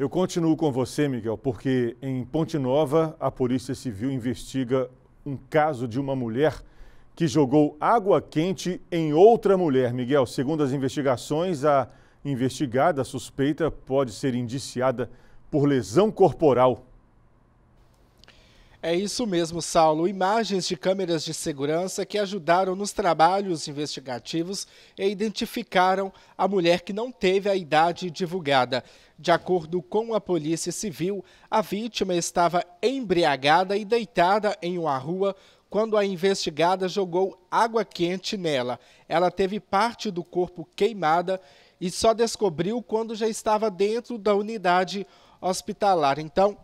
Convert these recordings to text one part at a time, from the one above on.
Eu continuo com você, Miguel, porque em Ponte Nova a Polícia Civil investiga um caso de uma mulher que jogou água quente em outra mulher. Miguel, segundo as investigações, a investigada suspeita pode ser indiciada por lesão corporal é isso mesmo, Saulo. Imagens de câmeras de segurança que ajudaram nos trabalhos investigativos e identificaram a mulher que não teve a idade divulgada. De acordo com a Polícia Civil, a vítima estava embriagada e deitada em uma rua quando a investigada jogou água quente nela. Ela teve parte do corpo queimada e só descobriu quando já estava dentro da unidade hospitalar. Então,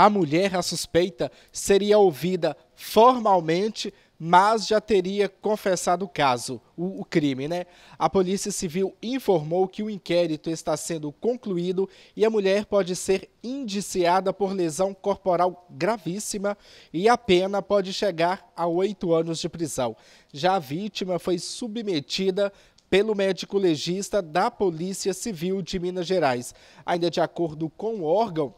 a mulher, a suspeita, seria ouvida formalmente, mas já teria confessado o caso, o, o, crime, né? A Polícia Civil informou que o inquérito está sendo concluído e a mulher pode ser indiciada por lesão corporal gravíssima e a pena pode chegar a oito anos de prisão. Já a vítima foi submetida pelo médico legista da Polícia Civil de Minas Gerais. Ainda de acordo com o órgão,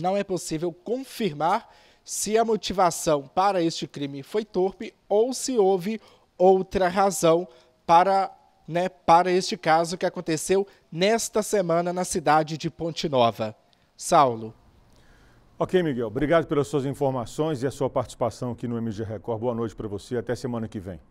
não é possível confirmar se a motivação para este crime foi torpe ou se houve outra razão para, né, para este caso que aconteceu nesta semana na cidade de Ponte Nova. Saulo. Ok, Miguel. Obrigado pelas suas informações e a sua participação aqui no MG Record. Boa noite para você. Até semana que vem.